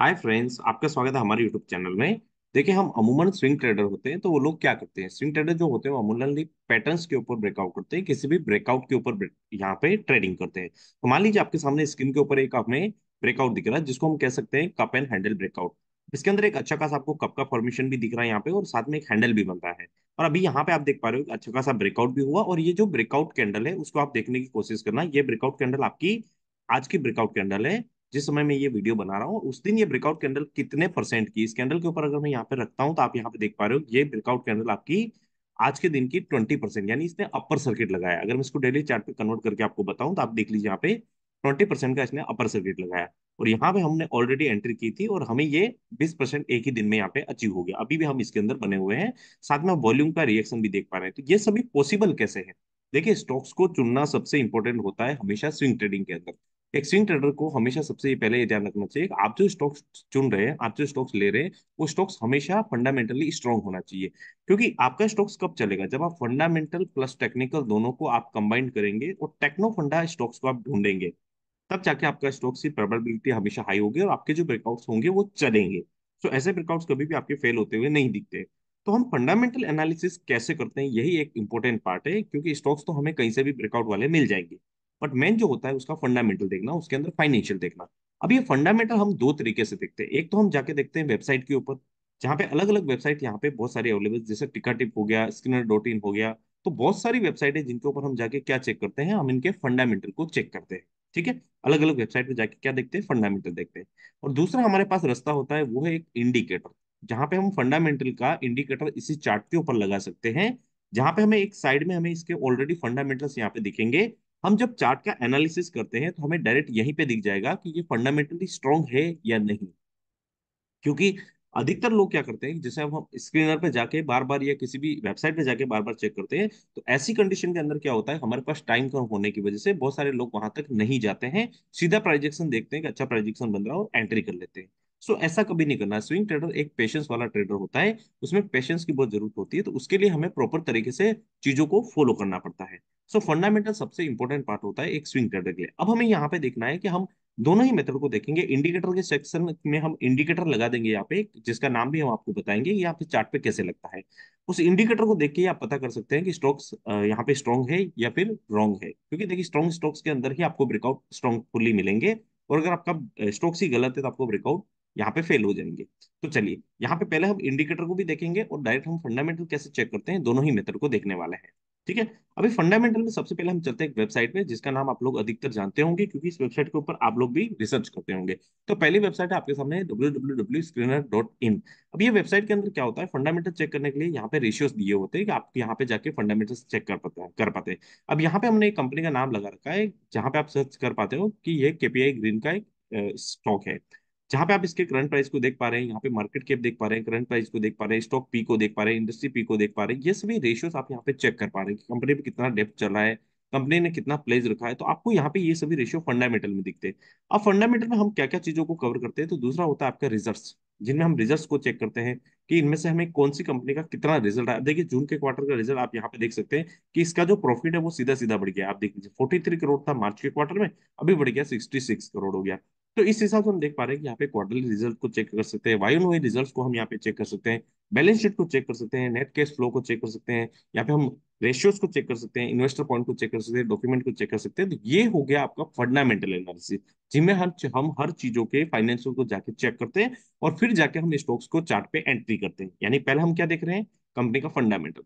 hi friends आपका स्वागत है हमारे यूट्यूब चैनल में देखिए हम अमूमन स्विंग ट्रेडर होते हैं तो वो लोग क्या करते हैं स्विंग ट्रेडर जो होते हैं वो अमूमनली पैटर्न्स के ऊपर ब्रेकआउट करते हैं किसी भी ब्रेकआउट के ऊपर यहाँ पे ट्रेडिंग करते हैं तो मान लीजिए आपके सामने स्क्रीन के ऊपर एक हमें ब्रेकआउट दिख रहा है जिसको हम कह सकते हैं कप एंड हैंडल ब्रेकआउट इसके अंदर एक अच्छा खासा आपको कप का फॉर्मेशन भी दिख रहा है यहाँ पे और साथ में एक हैंडल भी बन रहा है और अभी यहाँ पे आप देख पा रहे हो अच्छा खासा ब्रेकआउट भी हुआ और ये जो ब्रेकआउट कैंडल है उसको आप देखने की कोशिश करना ये ब्रेकआउट कैंडल आपकी आज की ब्रेकआउट कैंडल है जिस समय मैं ये वीडियो बना रहा हूँ उस दिन ये ब्रेकआउट कैंडल कितने परसेंट की इस कैंडल के ऊपर अगर मैं यहाँ पे रखता हूँ तो आप यहाँ पे देख पा रहे हो ये ब्रेकआउट कैंडल आपकी आज के दिन की ट्वेंटी परसेंट यानी इसने अपर सर्किट लगाया अगर मैं इसको डेली चार्ट पे कन्वर्ट करके आपको बताऊं तो आप देख लीजिए यहाँ पे ट्वेंटी परसेंट का इसने अपर सर्किट लगाया और यहाँ पे हमने ऑलरेडी एंट्री की थी और हमें ये बीस परसेंट एक ही दिन में यहाँ पे अचीव हो गया अभी भी हम इसके अंदर बने हुए हैं साथ में वॉल्यूम का रिएक्शन भी देख पा रहे हैं तो ये सभी पॉसिबल कैसे है देखिये स्टॉक्स को चुनना सबसे इंपॉर्टेंट होता है हमेशा स्विंग ट्रेडिंग के अंदर एक्सचेंज ट्रेडर को हमेशा सबसे पहले ये ध्यान रखना चाहिए आप जो स्टॉक्स चुन रहे हैं आप जो स्टॉक्स ले रहे हैं वो स्टॉक्स हमेशा फंडामेंटली स्ट्रॉन्ग होना चाहिए क्योंकि आपका स्टॉक्स कब चलेगा जब आप फंडामेंटल प्लस टेक्निकल दोनों को आप कंबाइन करेंगे और टेक्नो फंडा स्टॉक्स को आप ढूंढेंगे तब जाके आपका स्टॉक्स की प्रोबेबिलिटी हमेशा हाई होगी और आपके जो ब्रेकआउट्स होंगे वो चलेंगे सो ऐसे ब्रेकआउट्स कभी भी आपके फेल होते हुए नहीं दिखते तो हम फंडामेंटल एनालिसिस कैसे करते हैं यही एक इंपॉर्टेंट पार्ट है क्योंकि स्टॉक्स तो हमें कहीं से भी ब्रेकआउट वाले मिल जाएंगे बट मेन जो होता है उसका फंडामेंटल देखना उसके अंदर फाइनेंशियल देखना अब ये फंडामेंटल हम दो तरीके से देखते हैं एक तो हम जाके देखते हैं वेबसाइट के ऊपर जहाँ पे अलग अलग वेबसाइट यहाँ पे बहुत सारी अवेलेबल जैसे टिका टिप हो गया स्क्रीनर डॉट इन हो गया तो बहुत सारी वेबसाइट है जिनके ऊपर हम जाके क्या चेक करते हैं हम इनके फंडामेंटल को चेक करते हैं ठीक है अलग अलग वेबसाइट पे जाके क्या देखते हैं फंडामेंटल देखते हैं और दूसरा हमारे पास रास्ता होता है वो है एक इंडिकेटर जहां पे हम फंडामेंटल का इंडिकेटर इसी चार्ट के ऊपर लगा सकते हैं जहां पे हमें एक साइड में हमें इसके ऑलरेडी फंडामेंटल्स यहाँ पे दिखेंगे हम जब चार्ट का एनालिसिस करते हैं तो हमें डायरेक्ट यहीं पे दिख जाएगा कि ये फंडामेंटली स्ट्रॉन्ग है या नहीं क्योंकि अधिकतर लोग क्या करते हैं जैसे हम स्क्रीनर पे जाके बार बार या किसी भी वेबसाइट पे जाके बार बार चेक करते हैं तो ऐसी कंडीशन के अंदर क्या होता है हमारे पास टाइम कम होने की वजह से बहुत सारे लोग वहां तक नहीं जाते हैं सीधा प्रोजेक्शन देखते हैं कि अच्छा प्रोजेक्शन बन रहा हो एंट्री कर लेते हैं सो ऐसा कभी नहीं करना स्विंग ट्रेडर एक पेशेंस वाला ट्रेडर होता है उसमें पेशेंस की बहुत जरूरत होती है तो उसके लिए हमें प्रॉपर तरीके से चीजों को फॉलो करना पड़ता है सो so, फंडामेंटल सबसे इंपॉर्टेंट पार्ट होता है एक स्विंग ट्रेडर के लिए अब हमें यहाँ पे देखना है कि हम दोनों ही मेथड को देखेंगे इंडिकेटर के सेक्शन में हम इंडिकेटर लगा देंगे यहाँ पे जिसका नाम भी हम आपको बताएंगे यहाँ पे चार्ट पे कैसे लगता है उस इंडिकेटर को देख के आप पता कर सकते हैं कि स्टॉक्स यहाँ पे स्ट्रॉन्ग है या फिर रॉन्ग है क्योंकि देखिए स्ट्रॉन्ग स्टॉक्स के अंदर ही आपको ब्रेकआउट स्ट्रॉन्ग फुल्ली मिलेंगे और अगर आपका स्टॉक्स ही गलत है तो आपको ब्रेकआउट यहाँ पे फेल हो जाएंगे तो चलिए यहाँ पे पहले हम इंडिकेटर को भी देखेंगे और डायरेक्ट हम फंडामेंटल कैसे चेक करते हैं दोनों ही मेथड को देखने वाले हैं ठीक है अभी फंडामेंटल में सबसे पहले हम चलते हैं एक वेबसाइट पे जिसका नाम आप लोग अधिकतर जानते होंगे क्योंकि इस वेबसाइट के ऊपर आप लोग भी रिसर्च करते होंगे तो पहली वेबसाइट आपके सामने www.screener.in अब ये वेबसाइट के अंदर क्या होता है फंडामेंटल चेक करने के लिए यहाँ पे रेशियोस दिए होते हैं कि आप यहाँ पे जाके फंडामेंटल चेक कर पाते कर पाते हैं अब यहाँ पे हमने एक कंपनी का नाम लगा रखा है जहाँ पे आप सर्च कर पाते हो कि ये केपीआई ग्रीन का एक स्टॉक है जहां पे आप इसके करंट प्राइस को देख पा रहे हैं यहाँ पे मार्केट कैप देख पा रहे हैं करंट प्राइस को देख पा रहे हैं स्टॉक पी को देख पा रहे हैं इंडस्ट्री पी को देख पा रहे हैं ये सभी रेशियोज आप यहाँ पे चेक कर पा रहे हैं कि कंपनी पे कितना डेप्थ चला है कंपनी ने कितना प्लेज रखा है तो आपको यहाँ पे ये सभी रेशियो फंडामेंटल में दिखते हैं अब फंडामेंटल में हम क्या क्या चीजों को कवर करते हैं तो दूसरा होता है आपका रिजल्ट जिनमें हम रिजल्ट को चेक करते हैं कि इनमें से हमें कौन सी कंपनी का कितना रिजल्ट आया देखिए जून के क्वार्टर का रिजल्ट आप यहाँ पे देख सकते हैं कि इसका जो प्रॉफिट है वो सीधा सीधा बढ़ गया आप देख लीजिए फोर्टी थ्री करोड़ था मार्च के क्वार्टर में अभी बढ़ गया सिक्सटी सिक्स करोड़ हो गया तो इस हिसाब से हम देख पा रहे हैं कि यहाँ पे क्वार्टरली रिजल्ट को चेक कर सकते हैं वाई वाई रिजल्ट को हम यहाँ पे चेक कर सकते हैं बैलेंस शीट को चेक कर सकते हैं नेट कैश फ्लो को चेक कर सकते हैं यहाँ पे हम रेशियोज को चेक कर सकते हैं इन्वेस्टर पॉइंट को चेक कर सकते हैं डॉक्यूमेंट को चेक कर सकते हैं तो ये हो गया आपका फंडामेंटल एनालिसिस जिनमें हम हम हर चीजों के फाइनेंशियल को जाके चेक करते हैं और फिर जाके हम स्टॉक्स को चार्ट पे एंट्री करते हैं यानी पहले हम क्या देख रहे हैं कंपनी का फंडामेंटल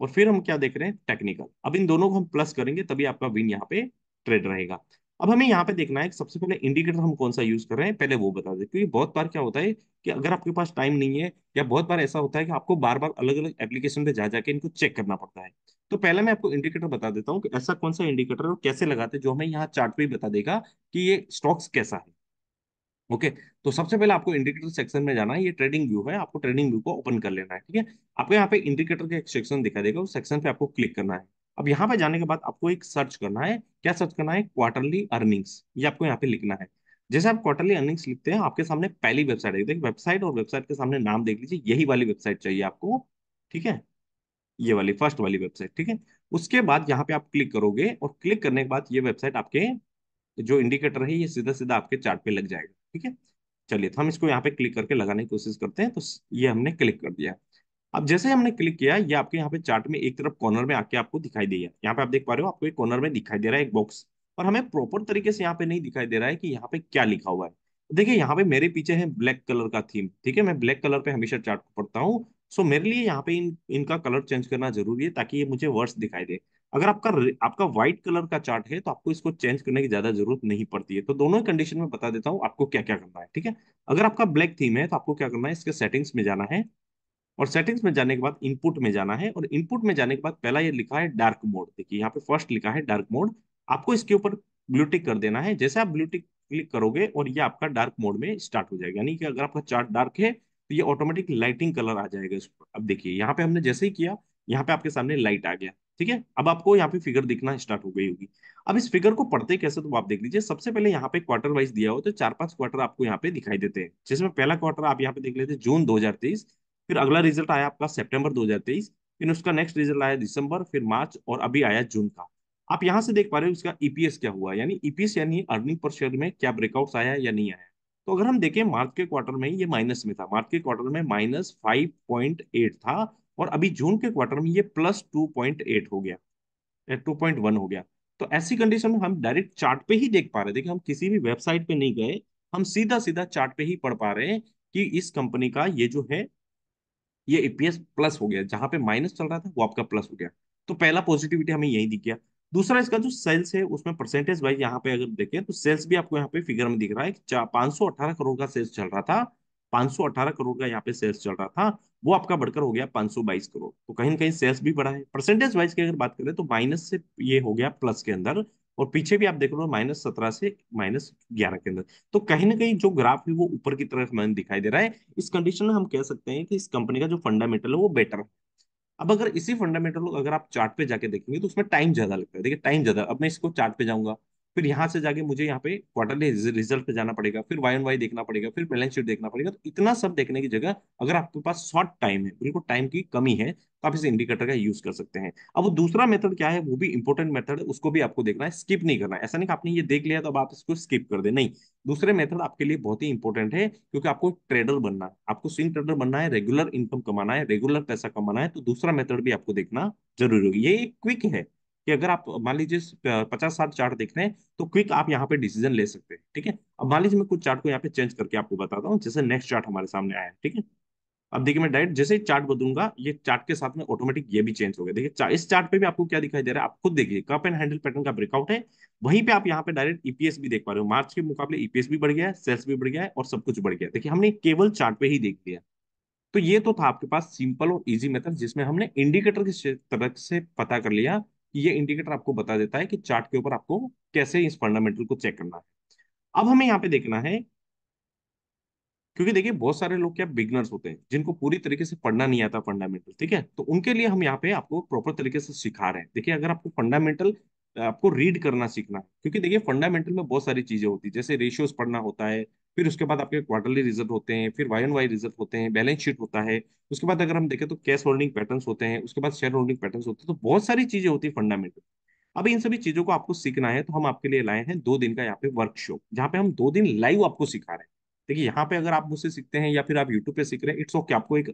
और फिर हम क्या देख रहे हैं टेक्निकल अब इन दोनों को हम प्लस करेंगे तभी आपका विन यहाँ पे ट्रेड रहेगा अब हमें यहाँ पे देखना है सबसे पहले इंडिकेटर हम कौन सा यूज कर रहे हैं पहले वो बता दें क्योंकि बहुत बार क्या होता है कि अगर आपके पास टाइम नहीं है या बहुत बार ऐसा होता है कि आपको बार बार अलग अलग एप्लीकेशन पे जा जाके इनको चेक करना पड़ता है तो पहले मैं आपको इंडिकेटर बता देता हूँ कि ऐसा कौन सा इंडिकेटर है और कैसे लगाते हैं जो हमें यहाँ चार्ट पे बता देगा कि ये स्टॉक्स कैसा है ओके तो सबसे पहले आपको इंडिकेटर सेक्शन में जाना है ये ट्रेडिंग व्यू है आपको ट्रेडिंग व्यू को ओपन कर लेना है ठीक है आपको यहाँ पे इंडिकेटर का एक सेक्शन दिखा देगा उस सेक्शन पे आपको क्लिक करना है अब यहाँ पे जाने के बाद आपको एक सर्च करना है क्या सर्च करना है क्वार्टरली अर्निंग्स ये आपको यहाँ पे लिखना है जैसे आप क्वार्टरली अर्निंग्स लिखते हैं आपके सामने पहली वेबसाइट है देखिए वेबसाइट और वेबसाइट के सामने नाम देख लीजिए यही वाली वेबसाइट चाहिए आपको ठीक है ये वाली फर्स्ट वाली वेबसाइट ठीक है उसके बाद यहाँ पे आप क्लिक करोगे और क्लिक करने के बाद ये वेबसाइट आपके जो इंडिकेटर है ये सीधा सीधा आपके चार्ट पे लग जाएगा ठीक है चलिए तो हम इसको यहाँ पे क्लिक करके लगाने की कोशिश करते हैं तो ये हमने क्लिक कर दिया अब जैसे हमने क्लिक किया ये आपके यहाँ पे चार्ट में एक तरफ कॉर्नर में आके आपको दिखाई दे है यहाँ पे आप देख पा रहे हो आपको एक कॉर्नर में दिखाई दे रहा है एक बॉक्स पर हमें प्रॉपर तरीके से यहाँ पे नहीं दिखाई दे रहा है कि यहाँ पे क्या लिखा हुआ है देखिए यहाँ पे मेरे पीछे है ब्लैक कलर का थीम ठीक है मैं ब्लैक कलर पे हमेशा चार्ट पढ़ता हूँ सो मेरे लिए यहाँ पे इन इनका कलर चेंज करना जरूरी है ताकि ये मुझे वर्ष दिखाई दे अगर आपका आपका व्हाइट कलर का चार्ट है तो आपको इसको चेंज करने की ज्यादा जरूरत नहीं पड़ती है तो दोनों ही कंडीशन में बता देता हूँ आपको क्या क्या करना है ठीक है अगर आपका ब्लैक थीम है तो आपको क्या करना है इसके सेटिंग्स में जाना है और सेटिंग्स में जाने के बाद इनपुट में जाना है और इनपुट में जाने के बाद पहला ये लिखा है डार्क मोड देखिए यहाँ पे फर्स्ट लिखा है डार्क मोड आपको इसके ऊपर ब्लूटिक कर देना है जैसे आप ब्लूटिक क्लिक करोगे और ये आपका डार्क मोड में स्टार्ट हो जाएगा यानी कि अगर आपका चार्ट डार्क है तो ये ऑटोमेटिक लाइटिंग कलर आ जाएगा अब देखिए यहाँ पे हमने जैसे ही किया यहाँ पे आपके सामने लाइट आ गया ठीक है अब आपको यहाँ पे फिगर दिखना स्टार्ट हो गई होगी अब इस फिगर को पढ़ते कैसे तो आप देख लीजिए सबसे पहले यहाँ पे क्वार्टर वाइज दिया हो तो चार पांच क्वार्टर आपको यहाँ पे दिखाई देते हैं जिसमें पहला क्वार्टर आप यहाँ पे देख लेते हैं जून दो फिर अगला रिजल्ट आया आपका सेप्टेम्बर दो फिर उसका नेक्स्ट रिजल्ट आया दिसंबर फिर मार्च और अभी आया जून का आप यहाँ से देख पा रहे हो उसका ईपीएस e क्या हुआ यानी ईपीएस e यानी अर्निंग पर शेयर में क्या ब्रेकआउट आया या नहीं आया तो अगर हम देखें मार्च के क्वार्टर में ये माइनस में था मार्च के क्वार्टर में माइनस फाइव पॉइंट एट था और अभी जून के क्वार्टर में ये प्लस टू पॉइंट एट हो गया टू पॉइंट वन हो गया तो ऐसी कंडीशन में हम डायरेक्ट चार्ट पे ही देख पा रहे थे कि हम किसी भी वेबसाइट पे नहीं गए हम सीधा सीधा चार्ट पे ही पढ़ पा रहे हैं कि इस कंपनी का ये जो है ये एपीएस प्लस हो गया जहां पे माइनस चल रहा था वो आपका प्लस हो गया तो पहला पॉजिटिविटी हमें यही दिख गया दूसरा इसका जो सेल्स है उसमें परसेंटेज वाइज यहाँ पे अगर देखें तो सेल्स भी आपको यहाँ पे फिगर में दिख रहा है पांच सौ अठारह करोड़ का सेल्स चल रहा था 518 करोड़ का यहाँ पे सेल्स चल रहा था वो आपका बढ़कर हो गया 522 करोड़ तो कहीं ना कहीं सेल्स भी बढ़ा है परसेंटेज वाइज की अगर बात करें तो माइनस से ये हो गया प्लस के अंदर और पीछे भी आप देख रहे हो माइनस सत्रह से माइनस ग्यारह के अंदर तो कहीं ना कहीं जो ग्राफ है वो ऊपर की तरफ हमें दिखाई दे रहा है इस कंडीशन में हम कह सकते हैं कि इस कंपनी का जो फंडामेंटल है वो बेटर है अब अगर इसी फंडामेंटल को अगर आप चार्ट पे जाके देखेंगे तो उसमें टाइम ज्यादा लगता है देखिए टाइम ज्यादा अब मैं इसको चार्ट पे जाऊंगा फिर यहाँ से जाके मुझे यहाँ पे क्वार्टरली रिजल्ट पे जाना पड़ेगा फिर वाई एन वाई देखना पड़ेगा फिर बैलेंस शीट देखना पड़ेगा तो इतना सब देखने की जगह अगर आपके पास शॉर्ट टाइम है बिल्कुल टाइम की कमी है तो आप इस इंडिकेटर का यूज कर सकते हैं अब दूसरा मेथड क्या है वो भी इंपॉर्टेंट मेथड है उसको भी आपको देखना है स्किप नहीं करना है ऐसा नहीं कि आपने ये देख लिया तो अब आप इसको स्किप कर दे नहीं दूसरे मेथड आपके लिए बहुत ही इंपॉर्टेंट है क्योंकि आपको ट्रेडर बनना है आपको स्विंग ट्रेडर बनना है रेगुलर इनकम कमाना है रेगुलर पैसा कमाना है तो दूसरा मेथड भी आपको देखना जरूरी होगी ये क्विक है कि अगर आप मान लीजिए पचास साठ चार्ट देख रहे हैं तो क्विक आप यहाँ पे डिसीजन ले सकते हैं ठीक है अब मान लीजिए मैं कुछ चार्ट को यहाँ पे चेंज करके आपको बताता हूँ जैसे नेक्स्ट चार्ट हमारे सामने आया है ठीक है अब देखिए मैं डायरेक्ट जैसे ही चार्ट बदलूंगा ये चार्ट के साथ में ऑटोमेटिक ये भी चेंज हो गया देखिए इस चार्ट पे भी आपको क्या दिखाई दे रहा है आप खुद देखिए कप एंड हैंडल पैटर्न का ब्रेकआउट है वहीं पे आप यहाँ पे डायरेक्ट ईपीएस e भी देख पा रहे हो मार्च के मुकाबले ईपीएस e भी बढ़ गया है सेल्स भी बढ़ गया है और सब कुछ बढ़ गया देखिए हमने केवल चार्ट पे ही देख दिया तो ये तो था आपके पास सिंपल और इजी मेथड जिसमें हमने इंडिकेटर की तरफ से पता कर लिया ये इंडिकेटर आपको बता देता है कि चार्ट के ऊपर आपको कैसे इस फंडामेंटल को चेक करना है अब हमें यहाँ पे देखना है क्योंकि देखिए बहुत सारे लोग क्या बिगनर्स होते हैं जिनको पूरी तरीके से पढ़ना नहीं आता फंडामेंटल ठीक है तो उनके लिए हम यहाँ पे आपको प्रॉपर तरीके से सिखा रहे हैं देखिए अगर आपको फंडामेंटल आपको रीड करना सीखना है क्योंकि देखिए फंडामेंटल में बहुत सारी चीजें होती है जैसे रेशियोज पढ़ना होता है फिर उसके बाद आपके क्वार्टरली रिजल्ट होते हैं फिर वाई एन वाई रिजल्ट होते हैं बैलेंस शीट होता है उसके बाद अगर हम देखें तो कैश होल्डिंग पैटर्न होते हैं उसके बाद शेयर होल्डिंग पैटर्न होते हैं तो बहुत सारी चीजें होती है फंडामेंटल अब इन सभी चीजों को आपको सीखना है तो हम आपके लिए लाए हैं दो दिन का यहाँ पे वर्कशॉप जहाँ पे हम दो दिन लाइव आपको सिखा रहे हैं देखिए यहाँ पे अगर आप मुझसे सीखते हैं या फिर आप यूट्यूब पे सीख रहे हैं इट्स ओके आपको एक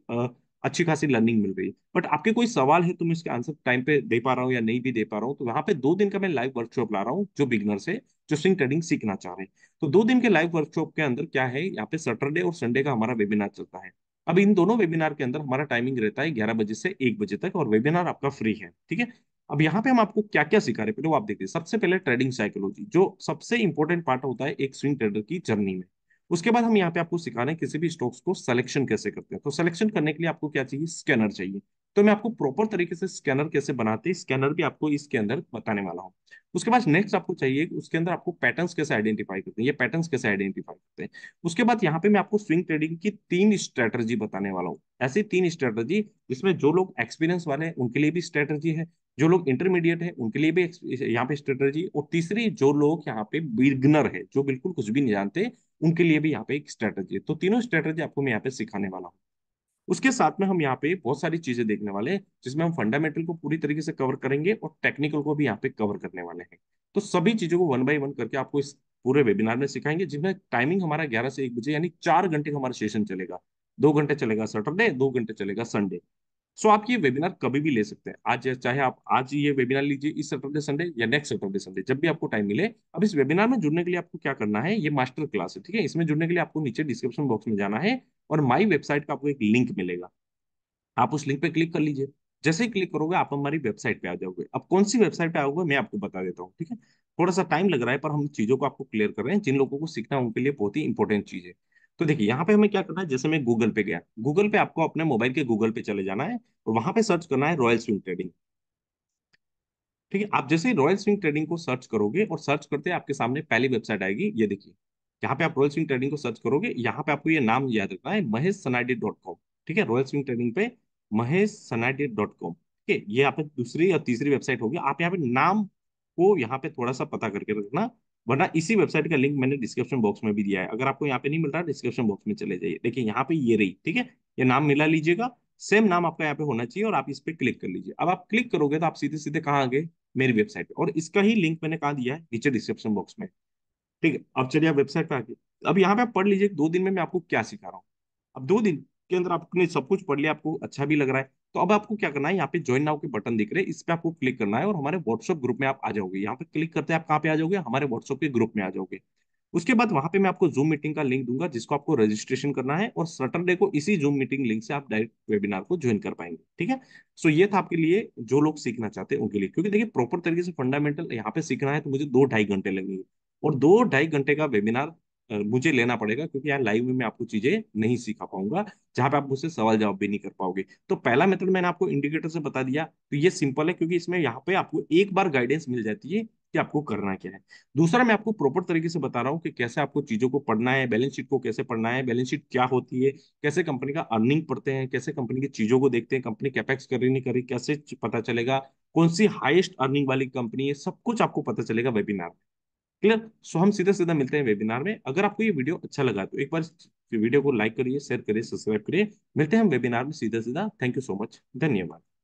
अच्छी खासी लर्निंग मिल रही है बट आपके कोई सवाल है तुम इसके आंसर टाइम पे दे पा रहा हूँ या नहीं भी दे पा रहा हूँ तो वहां पे दो दिन का मैं लाइव वर्कशॉप ला रहा हूँ जो बिगनर से जो स्विंग ट्रेडिंग सीखना चाह रहे हैं तो दो दिन के लाइव वर्कशॉप के अंदर क्या है यहाँ पे सैटरडे और संडे का हमारा वेबिनार चलता है अब इन दोनों वेबिनार के अंदर हमारा टाइमिंग रहता है ग्यारह बजे से एक बजे तक और वेबिनार आपका फ्री है ठीक है अब यहाँ पे हम आपको क्या क्या सिखा रहे हैं पहले वो आप देखते हैं सबसे पहले ट्रेडिंग साइकोलॉजी जो सबसे इंपॉर्टेंट पार्ट होता है एक स्विंग ट्रेडर की जर्नी में उसके बाद हम यहाँ पे आपको रहे हैं किसी भी स्टॉक्स को सिलेक्शन कैसे करते हैं तो सिलेक्शन करने के लिए आपको क्या चाहिए स्कैनर चाहिए तो मैं आपको प्रॉपर तरीके से स्कैनर कैसे बनाते हैं स्कैनर भी आपको इसके अंदर बताने वाला हूँ उसके बाद नेक्स्ट आपको चाहिए उसके अंदर आपको पैटर्न्स कैसे आइडेंटिफाई करते हैं ये पैटर्न्स कैसे आइडेंटिफाई करते हैं उसके बाद यहाँ पे मैं आपको स्विंग ट्रेडिंग की तीन स्ट्रेटर्जी बताने वाला हूँ ऐसी तीन स्ट्रेटर्जी जिसमें जो लोग एक्सपीरियंस वाले हैं उनके लिए भी स्ट्रेटर्जी है जो लोग इंटरमीडिएट है उनके लिए भी यहाँ पे स्ट्रेटर्जी और तीसरी जो लोग यहाँ पे बिगनर है जो बिल्कुल कुछ भी नहीं जानते उनके लिए भी यहाँ पे एक स्ट्रेटर्जी है तो तीनों स्ट्रेटजी आपको मैं यहाँ पे सिखाने वाला हूँ उसके साथ में हम यहाँ पे बहुत सारी चीजें देखने वाले हैं जिसमें हम फंडामेंटल को पूरी तरीके से कवर करेंगे और टेक्निकल को भी यहाँ पे कवर करने वाले हैं तो सभी चीजों को वन बाई वन करके आपको इस पूरे वेबिनार में सिखाएंगे जिसमें टाइमिंग हमारा ग्यारह से एक बजे यानी चार घंटे का हमारा सेशन चलेगा दो घंटे चलेगा सैटरडे दो घंटे चलेगा संडे सो आप ये वेबिनार कभी भी ले सकते हैं आज चाहे आप आज ये वेबिनार लीजिए इस सैटरडे संडे या नेक्स्ट सैटरडे संडे जब भी आपको टाइम मिले अब इस वेबिनार में जुड़ने के लिए आपको क्या करना है ये मास्टर क्लास है ठीक है इसमें जुड़ने के लिए आपको नीचे डिस्क्रिप्शन बॉक्स में जाना है और माई वेबसाइट का आपको एक लिंक मिलेगा आप उस लिंक पे क्लिक कर लीजिए जैसे ही क्लिक करोगे आप हमारी वेबसाइट पे आ जाओगे अब कौन सी वेबसाइट पे आओगे मैं आपको बता देता हूँ ठीक है थोड़ा सा टाइम लग रहा है पर हम चीजों को आपको क्लियर कर रहे हैं जिन लोगों को सीखना उनके लिए बहुत ही इंपॉर्टेंट चीज है तो देखिए यहाँ पे हमें क्या करना है जैसे मैं गूगल पे गया गूगल पे आपको अपने मोबाइल के गूगल पे चले जाना है और वहां पे सर्च करना है रॉयल स्विंग ट्रेडिंग ठीक है आप जैसे रॉयल स्विंग ट्रेडिंग को सर्च करोगे और सर्च करते आपके सामने पहली वेबसाइट आएगी ये देखिए यहाँ पे आप रॉयल स्विंग ट्रेडिंग को सर्च करोगे यहाँ पे आपको ये नाम याद रखना है महेश सनाडी डॉट कॉम ठीक है रॉयल स्विंग ट्रेडिंग पे महेश सनाडी डॉट कॉम ठीक है ये यहाँ पे दूसरी और तीसरी वेबसाइट होगी आप यहाँ पे नाम को यहाँ पे थोड़ा सा पता करके रखना वरना इसी वेबसाइट का लिंक मैंने डिस्क्रिप्शन बॉक्स में भी दिया है अगर आपको यहाँ पे नहीं मिल रहा डिस्क्रिप्शन बॉक्स में चले जाइए देखिए यहाँ पे ये रही ठीक है ये नाम मिला लीजिएगा सेम नाम आपका यहाँ पे होना चाहिए और आप इस पर क्लिक कर लीजिए अब आप क्लिक करोगे तो आप सीधे सीधे कहाँ आगे मेरी वेबसाइट और इसका ही लिंक मैंने कहा दिया है नीचे डिस्क्रिप्शन बॉक्स में ठीक है अब चलिए आप वेबसाइट पे आगे अब यहाँ पे आप पढ़ लीजिए दो दिन में मैं आपको क्या सिखा रहा हूँ अब दो दिन के अंदर आपने सब कुछ पढ़ लिया आपको अच्छा भी लग रहा है तो अब आपको क्या करना है यहाँ पे ज्वाइन नाउ के बटन दिख रहे हैं इस पर आपको क्लिक करना है और हमारे व्हाट्सअप ग्रुप में आप आ जाओगे यहाँ पे क्लिक करते हैं आप कहाँ पे आ जाओगे हमारे व्हाट्सअप के ग्रुप में आ जाओगे उसके बाद वहां पे मैं आपको जूम मीटिंग का लिंक दूंगा जिसको आपको रजिस्ट्रेशन करना है और सैटरडे को इसी जूम मीटिंग लिंक से आप डायरेक्ट वेबिनार को ज्वाइन कर पाएंगे ठीक है सो ये था आपके लिए जो लोग सीखना चाहते हैं उनके लिए क्योंकि देखिए प्रॉपर तरीके से फंडामेंटल यहाँ पे सीखना है तो मुझे दो ढाई घंटे लगेंगे और दो ढाई घंटे का वेबिनार मुझे लेना पड़ेगा क्योंकि यार लाइव में मैं आपको चीजें नहीं सिखा पाऊंगा जहां पे आप मुझसे सवाल जवाब भी नहीं कर पाओगे तो पहला मेथड मैंने आपको इंडिकेटर से बता दिया तो ये सिंपल है क्योंकि इसमें यहाँ पे आपको एक बार गाइडेंस मिल जाती है कि आपको करना क्या है दूसरा मैं आपको प्रॉपर तरीके से बता रहा हूँ कि कैसे आपको चीजों को पढ़ना है बैलेंस शीट को कैसे पढ़ना है बैलेंस शीट क्या होती है कैसे कंपनी का अर्निंग पढ़ते हैं कैसे कंपनी की चीजों को देखते हैं कंपनी कैपेक्स कर रही नहीं कर रही कैसे पता चलेगा कौन सी हाईएस्ट अर्निंग वाली कंपनी है सब कुछ आपको पता चलेगा वेबिनार में क्लियर सो हम सीधा सीधा मिलते हैं वेबिनार में अगर आपको ये वीडियो अच्छा लगा तो एक बार वीडियो को लाइक करिए शेयर करिए सब्सक्राइब करिए मिलते हैं हम वेबिनार में सीधा सीधा थैंक यू सो मच धन्यवाद